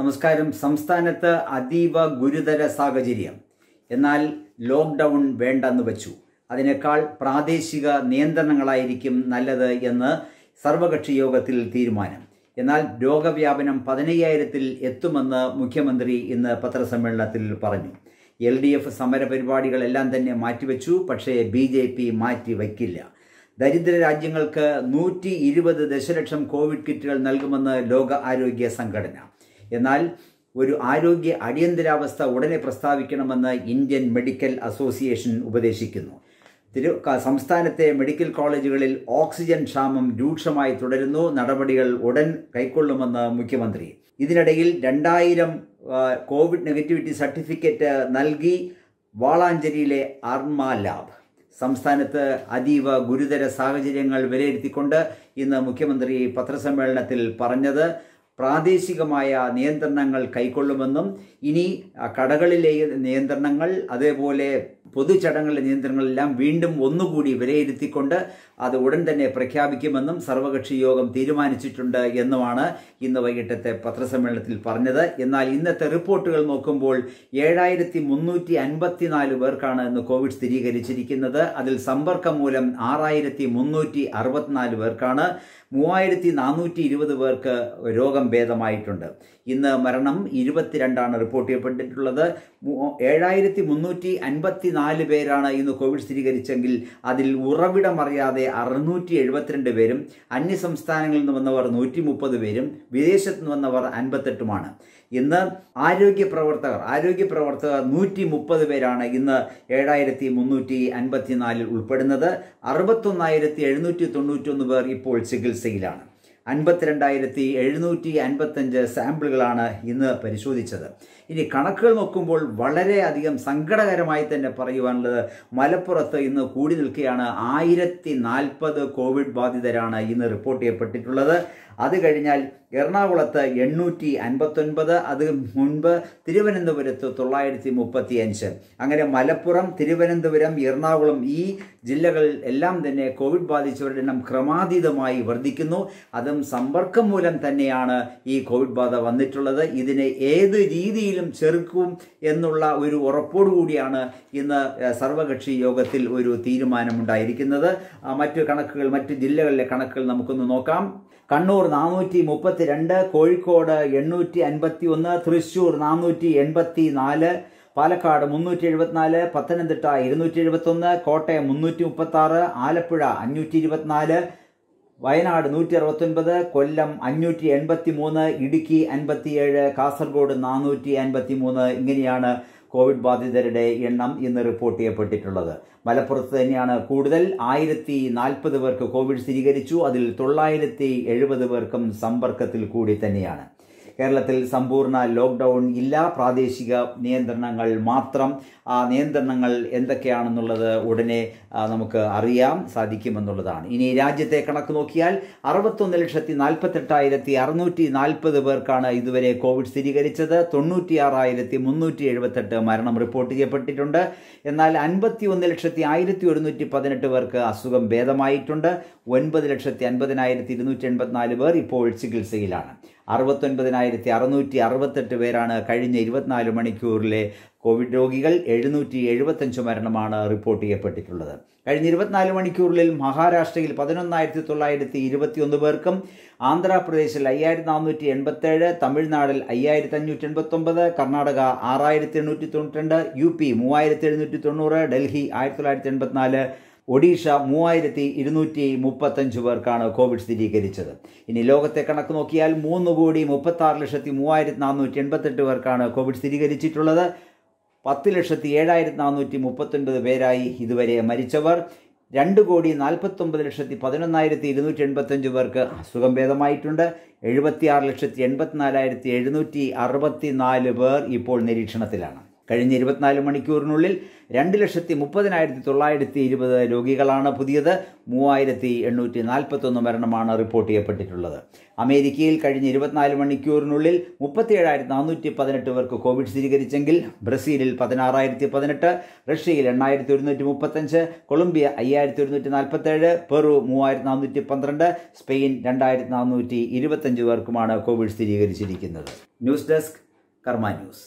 നമസ്കാരം സംസ്ഥാനത്ത് അതീവ ഗുരുതര സാഹചര്യം എന്നാൽ ലോക്ക്ഡൗൺ വേണ്ടെന്ന് വച്ചു അതിനേക്കാൾ പ്രാദേശിക നിയന്ത്രണങ്ങളായിരിക്കും നല്ലത് എന്ന് സർവകക്ഷി യോഗത്തിൽ തീരുമാനം എന്നാൽ രോഗവ്യാപനം പതിനയ്യായിരത്തിൽ എത്തുമെന്ന് മുഖ്യമന്ത്രി ഇന്ന് പത്രസമ്മേളനത്തിൽ പറഞ്ഞു എൽ ഡി എഫ് സമരപരിപാടികളെല്ലാം തന്നെ മാറ്റിവെച്ചു പക്ഷേ ബി ജെ പി മാറ്റിവെക്കില്ല ദരിദ്ര രാജ്യങ്ങൾക്ക് നൂറ്റി ഇരുപത് ദശലക്ഷം കോവിഡ് കിറ്റുകൾ നൽകുമെന്ന് ലോക ആരോഗ്യ സംഘടന എന്നാൽ ഒരു ആരോഗ്യ അടിയന്തരാവസ്ഥ ഉടനെ പ്രസ്താവിക്കണമെന്ന് ഇന്ത്യൻ മെഡിക്കൽ അസോസിയേഷൻ ഉപദേശിക്കുന്നു തിരു സംസ്ഥാനത്തെ മെഡിക്കൽ കോളേജുകളിൽ ഓക്സിജൻ ക്ഷാമം രൂക്ഷമായി തുടരുന്നു നടപടികൾ ഉടൻ കൈക്കൊള്ളുമെന്ന് മുഖ്യമന്ത്രി ഇതിനിടയിൽ രണ്ടായിരം കോവിഡ് നെഗറ്റിവിറ്റി സർട്ടിഫിക്കറ്റ് നൽകി വാളാഞ്ചേരിയിലെ അർമ ലാബ് സംസ്ഥാനത്ത് അതീവ ഗുരുതര സാഹചര്യങ്ങൾ വിലയിരുത്തിക്കൊണ്ട് ഇന്ന് മുഖ്യമന്ത്രി പത്രസമ്മേളനത്തിൽ പറഞ്ഞത് പ്രാദേശികമായ നിയന്ത്രണങ്ങൾ കൈക്കൊള്ളുമെന്നും ഇനി കടകളിലെ നിയന്ത്രണങ്ങൾ അതേപോലെ പൊതുചടങ്ങുകളുടെ നിയന്ത്രണങ്ങളെല്ലാം വീണ്ടും ഒന്നുകൂടി വിലയിരുത്തിക്കൊണ്ട് അത് ഉടൻ തന്നെ പ്രഖ്യാപിക്കുമെന്നും സർവകക്ഷി യോഗം തീരുമാനിച്ചിട്ടുണ്ട് എന്നുമാണ് ഇന്ന് വൈകിട്ടത്തെ പത്രസമ്മേളനത്തിൽ പറഞ്ഞത് എന്നാൽ ഇന്നത്തെ റിപ്പോർട്ടുകൾ നോക്കുമ്പോൾ ഏഴായിരത്തി മുന്നൂറ്റി അൻപത്തിനാല് പേർക്കാണ് ഇന്ന് കോവിഡ് സ്ഥിരീകരിച്ചിരിക്കുന്നത് അതിൽ സമ്പർക്കം മൂലം ആറായിരത്തി മുന്നൂറ്റി അറുപത്തിനാല് പേർക്കാണ് മൂവായിരത്തി നാനൂറ്റി ഇരുപത് പേർക്ക് രോഗം ഭേദമായിട്ടുണ്ട് ഇന്ന് മരണം ഇരുപത്തിരണ്ടാണ് റിപ്പോർട്ട് ചെയ്യപ്പെട്ടിട്ടുള്ളത് ഏഴായിരത്തി മുന്നൂറ്റി അൻപത്തി നാല് പേരാണ് ഇന്ന് കോവിഡ് സ്ഥിരീകരിച്ചെങ്കിൽ അതിൽ ഉറവിടമറിയാതെ അറുന്നൂറ്റി എഴുപത്തിരണ്ട് പേരും അന്യസംസ്ഥാനങ്ങളിൽ നിന്ന് വന്നവർ നൂറ്റി മുപ്പത് പേരും വിദേശത്ത് നിന്ന് വന്നവർ അൻപത്തെട്ടുമാണ് ഇന്ന് ആരോഗ്യ പ്രവർത്തകർ ആരോഗ്യ പ്രവർത്തകർ നൂറ്റി മുപ്പത് പേരാണ് ഇന്ന് ഏഴായിരത്തി മുന്നൂറ്റി അൻപത്തിനാലിൽ ഉൾപ്പെടുന്നത് അറുപത്തൊന്നായിരത്തി എഴുന്നൂറ്റി തൊണ്ണൂറ്റി ഒന്ന് പേർ ഇപ്പോൾ ചികിത്സയിലാണ് അൻപത്തിരണ്ടായിരത്തി എഴുന്നൂറ്റി അൻപത്തഞ്ച് സാമ്പിളുകളാണ് ഇന്ന് പരിശോധിച്ചത് ഇനി കണക്കുകൾ നോക്കുമ്പോൾ വളരെയധികം സങ്കടകരമായി തന്നെ പറയുവാനുള്ളത് മലപ്പുറത്ത് ഇന്ന് കൂടി നിൽക്കുകയാണ് ആയിരത്തി നാൽപ്പത് കോവിഡ് ബാധിതരാണ് ഇന്ന് റിപ്പോർട്ട് ചെയ്യപ്പെട്ടിട്ടുള്ളത് അത് കഴിഞ്ഞാൽ എറണാകുളത്ത് എണ്ണൂറ്റി അൻപത്തൊൻപത് അത് മുൻപ് തിരുവനന്തപുരത്ത് തൊള്ളായിരത്തി മുപ്പത്തി അഞ്ച് അങ്ങനെ മലപ്പുറം തിരുവനന്തപുരം എറണാകുളം ഈ ജില്ലകൾ എല്ലാം തന്നെ കോവിഡ് ബാധിച്ചവരുടെ എണ്ണം ക്രമാതീതമായി വർദ്ധിക്കുന്നു അതും സമ്പർക്കം മൂലം തന്നെയാണ് ഈ കോവിഡ് ബാധ വന്നിട്ടുള്ളത് ഇതിനെ ഏത് രീതിയിലും ചെറുക്കും എന്നുള്ള ഒരു ഉറപ്പോടുകൂടിയാണ് ഇന്ന് സർവകക്ഷി യോഗത്തിൽ ഒരു തീരുമാനമുണ്ടായിരിക്കുന്നത് മറ്റു കണക്കുകൾ മറ്റു ജില്ലകളിലെ കണക്കുകൾ നമുക്കൊന്ന് നോക്കാം കണ്ണൂർ നാനൂറ്റി മുപ്പത്തി രണ്ട് കോഴിക്കോട് എണ്ണൂറ്റി അൻപത്തി ഒന്ന് തൃശൂർ നാനൂറ്റി എൺപത്തി നാല് പാലക്കാട് മുന്നൂറ്റി എഴുപത്തിനാല് പത്തനംതിട്ട ഇരുന്നൂറ്റി എഴുപത്തൊന്ന് കോട്ടയം മുന്നൂറ്റി മുപ്പത്താറ് ആലപ്പുഴ അഞ്ഞൂറ്റി ഇരുപത്തിനാല് വയനാട് നൂറ്റി അറുപത്തൊൻപത് കൊല്ലം അഞ്ഞൂറ്റി എൺപത്തി മൂന്ന് ഇടുക്കി അൻപത്തിയേഴ് കാസർഗോഡ് നാനൂറ്റി അൻപത്തി മൂന്ന് ഇങ്ങനെയാണ് കോവിഡ് ബാധിതരുടെ എണ്ണം ഇന്ന് റിപ്പോർട്ട് ചെയ്യപ്പെട്ടിട്ടുള്ളത് മലപ്പുറത്ത് തന്നെയാണ് കൂടുതൽ ആയിരത്തി നാൽപ്പത് പേർക്ക് കോവിഡ് സ്ഥിരീകരിച്ചു അതിൽ തൊള്ളായിരത്തി എഴുപത് പേർക്കും സമ്പർക്കത്തിൽ കൂടി തന്നെയാണ് കേരളത്തിൽ സമ്പൂർണ്ണ ലോക്ക്ഡൗൺ ഇല്ല പ്രാദേശിക നിയന്ത്രണങ്ങൾ മാത്രം ആ നിയന്ത്രണങ്ങൾ എന്തൊക്കെയാണെന്നുള്ളത് ഉടനെ നമുക്ക് അറിയാൻ സാധിക്കുമെന്നുള്ളതാണ് ഇനി രാജ്യത്തെ കണക്ക് നോക്കിയാൽ അറുപത്തൊന്ന് ലക്ഷത്തി നാൽപ്പത്തെട്ടായിരത്തി അറുന്നൂറ്റി നാൽപ്പത് പേർക്കാണ് ഇതുവരെ കോവിഡ് സ്ഥിരീകരിച്ചത് തൊണ്ണൂറ്റിയാറായിരത്തി മുന്നൂറ്റി എഴുപത്തെട്ട് മരണം റിപ്പോർട്ട് ചെയ്യപ്പെട്ടിട്ടുണ്ട് എന്നാൽ അൻപത്തി ഒന്ന് ലക്ഷത്തി ആയിരത്തി ഒരുന്നൂറ്റി പതിനെട്ട് പേർക്ക് അസുഖം ഭേദമായിട്ടുണ്ട് ഒൻപത് ലക്ഷത്തി അൻപതിനായിരത്തി ഇരുന്നൂറ്റി എൺപത്തിനാല് പേർ ഇപ്പോൾ ചികിത്സയിലാണ് അറുപത്തൊൻപതിനായിരത്തി അറുന്നൂറ്റി അറുപത്തെട്ട് പേരാണ് കഴിഞ്ഞ ഇരുപത്തിനാല് മണിക്കൂറിലെ കോവിഡ് രോഗികൾ എഴുന്നൂറ്റി എഴുപത്തഞ്ച് മരണമാണ് റിപ്പോർട്ട് ചെയ്യപ്പെട്ടിട്ടുള്ളത് കഴിഞ്ഞ ഇരുപത്തിനാല് മണിക്കൂറിൽ മഹാരാഷ്ട്രയിൽ പതിനൊന്നായിരത്തി തൊള്ളായിരത്തി ഇരുപത്തിയൊന്ന് പേർക്കും ആന്ധ്രാപ്രദേശിൽ അയ്യായിരത്തി നാനൂറ്റി എൺപത്തേഴ് തമിഴ്നാടിൽ അയ്യായിരത്തി അഞ്ഞൂറ്റി എൺപത്തൊമ്പത് കർണാടക ആറായിരത്തി എണ്ണൂറ്റി തൊണ്ണൂറ്റി രണ്ട് യു പി മൂവായിരത്തി എഴുന്നൂറ്റി തൊണ്ണൂറ് ഡൽഹി ആയിരത്തി തൊള്ളായിരത്തി എൺപത്തിനാല് ഒഡീഷ മൂവായിരത്തി ഇരുന്നൂറ്റി മുപ്പത്തഞ്ച് പേർക്കാണ് കോവിഡ് സ്ഥിരീകരിച്ചത് ഇനി ലോകത്തെ കണക്ക് നോക്കിയാൽ മൂന്ന് കോടി മുപ്പത്താറ് ലക്ഷത്തി മൂവായിരത്തി നാനൂറ്റി എൺപത്തെട്ട് പേർക്കാണ് കോവിഡ് സ്ഥിരീകരിച്ചിട്ടുള്ളത് പത്ത് ലക്ഷത്തി ഏഴായിരത്തി നാനൂറ്റി മുപ്പത്തൊൻപത് പേരായി ഇതുവരെ മരിച്ചവർ രണ്ട് കോടി നാൽപ്പത്തൊമ്പത് ലക്ഷത്തി പതിനൊന്നായിരത്തി ഇരുന്നൂറ്റി എൺപത്തഞ്ച് പേർക്ക് അസുഖം ഭേദമായിട്ടുണ്ട് എഴുപത്തി ആറ് ലക്ഷത്തി എൺപത്തിനാലായിരത്തി എഴുന്നൂറ്റി അറുപത്തി നാല് പേർ ഇപ്പോൾ നിരീക്ഷണത്തിലാണ് കഴിഞ്ഞ ഇരുപത്തിനാല് മണിക്കൂറിനുള്ളിൽ രണ്ട് ലക്ഷത്തി മുപ്പതിനായിരത്തി തൊള്ളായിരത്തി ഇരുപത് രോഗികളാണ് പുതിയത് മൂവായിരത്തി എണ്ണൂറ്റി നാൽപ്പത്തൊന്ന് മരണമാണ് റിപ്പോർട്ട് ചെയ്യപ്പെട്ടിട്ടുള്ളത് അമേരിക്കയിൽ കഴിഞ്ഞ ഇരുപത്തിനാല് മണിക്കൂറിനുള്ളിൽ മുപ്പത്തിയേഴായിരത്തി നാനൂറ്റി പതിനെട്ട് പേർക്ക് കോവിഡ് സ്ഥിരീകരിച്ചെങ്കിൽ ബ്രസീലിൽ പതിനാറായിരത്തി പതിനെട്ട് റഷ്യയിൽ എണ്ണായിരത്തി ഒരുന്നൂറ്റി മുപ്പത്തഞ്ച് കൊളംബിയ അയ്യായിരത്തി ഒരുന്നൂറ്റി നാൽപ്പത്തേഴ് പെറു മൂവായിരത്തി നാനൂറ്റി പന്ത്രണ്ട് സ്പെയിൻ രണ്ടായിരത്തി നാനൂറ്റി ഇരുപത്തഞ്ച് പേർക്കുമാണ് കോവിഡ് സ്ഥിരീകരിച്ചിരിക്കുന്നത് ന്യൂസ് ഡെസ്ക് കർമ്മ ന്യൂസ്